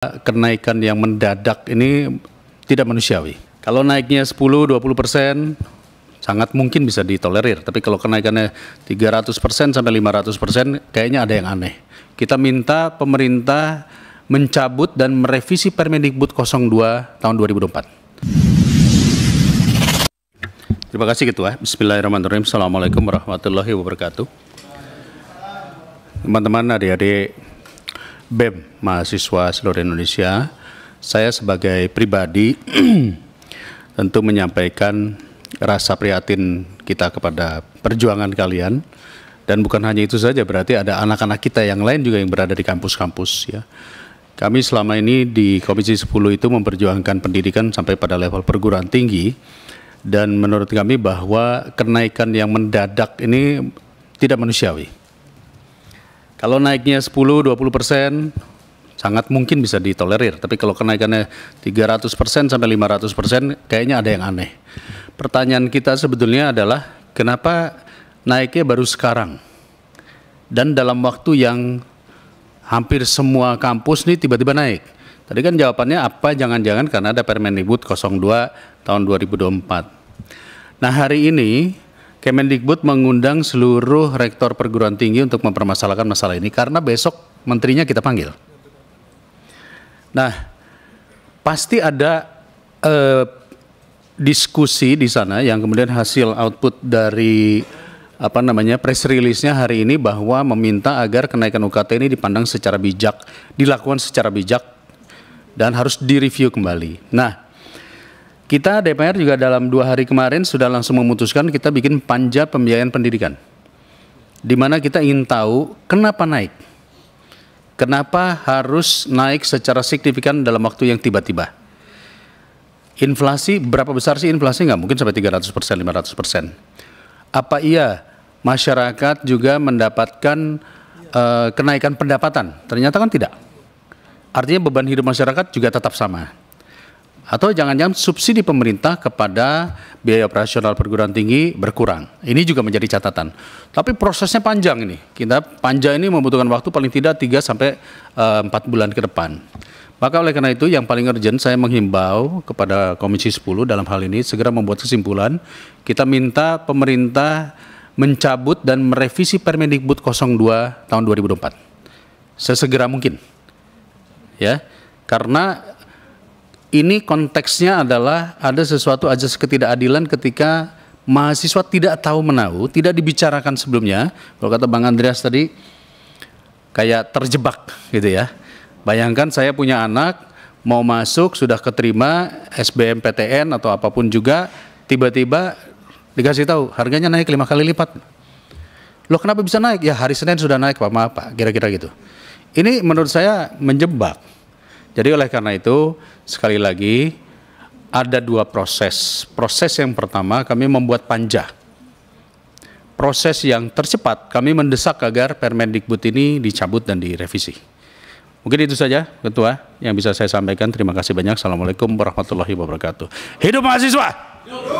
kenaikan yang mendadak ini tidak manusiawi. Kalau naiknya 10-20 persen, sangat mungkin bisa ditolerir. Tapi kalau kenaikannya 300 persen sampai 500 persen, kayaknya ada yang aneh. Kita minta pemerintah mencabut dan merevisi Permendikbud 02 tahun 2024. Terima kasih Ketua. Bismillahirrahmanirrahim. Assalamualaikum warahmatullahi wabarakatuh. Teman-teman, adik-adik BEM mahasiswa seluruh Indonesia. Saya sebagai pribadi tentu menyampaikan rasa prihatin kita kepada perjuangan kalian dan bukan hanya itu saja berarti ada anak-anak kita yang lain juga yang berada di kampus-kampus ya. Kami selama ini di Komisi 10 itu memperjuangkan pendidikan sampai pada level perguruan tinggi dan menurut kami bahwa kenaikan yang mendadak ini tidak manusiawi kalau naiknya 10-20 persen, sangat mungkin bisa ditolerir. Tapi kalau kenaikannya 300% sampai 500% kayaknya ada yang aneh. Pertanyaan kita sebetulnya adalah kenapa naiknya baru sekarang? Dan dalam waktu yang hampir semua kampus nih tiba-tiba naik. Tadi kan jawabannya apa? Jangan-jangan karena ada Permendikbud 02 tahun 2024. Nah, hari ini Kemendikbud mengundang seluruh rektor perguruan tinggi untuk mempermasalahkan masalah ini karena besok menterinya kita panggil. Nah, pasti ada eh, diskusi di sana yang kemudian hasil output dari apa namanya press release-nya hari ini bahwa meminta agar kenaikan UKT ini dipandang secara bijak, dilakukan secara bijak dan harus direview kembali. Nah, kita DPR juga dalam dua hari kemarin sudah langsung memutuskan kita bikin panja pembiayaan pendidikan. Di mana kita ingin tahu kenapa naik. Kenapa harus naik secara signifikan dalam waktu yang tiba-tiba. Inflasi, berapa besar sih inflasi? Nggak mungkin sampai 300 persen, 500 persen. Apa iya masyarakat juga mendapatkan uh, kenaikan pendapatan? Ternyata kan tidak. Artinya beban hidup masyarakat juga tetap sama atau jangan-jangan subsidi pemerintah kepada biaya operasional perguruan tinggi berkurang. Ini juga menjadi catatan. Tapi prosesnya panjang ini. Kita panjang ini membutuhkan waktu paling tidak 3 sampai eh, empat bulan ke depan. Maka oleh karena itu yang paling urgent saya menghimbau kepada Komisi 10 dalam hal ini segera membuat kesimpulan. Kita minta pemerintah mencabut dan merevisi Permendikbud 02 tahun 2024. Sesegera mungkin. Ya. Karena ini konteksnya adalah ada sesuatu aja ketidakadilan ketika mahasiswa tidak tahu menahu, tidak dibicarakan sebelumnya. Kalau kata Bang Andreas tadi, kayak terjebak gitu ya. Bayangkan saya punya anak mau masuk sudah keterima SBMPTN atau apapun juga, tiba-tiba dikasih tahu harganya naik lima kali lipat. Loh kenapa bisa naik? Ya hari Senin sudah naik Pak, maaf Pak, kira-kira gitu. Ini menurut saya menjebak jadi oleh karena itu sekali lagi ada dua proses. Proses yang pertama kami membuat panja. Proses yang tercepat kami mendesak agar Permendikbud ini dicabut dan direvisi. Mungkin itu saja Ketua yang bisa saya sampaikan. Terima kasih banyak. Assalamualaikum warahmatullahi wabarakatuh. Hidup mahasiswa! Hidup.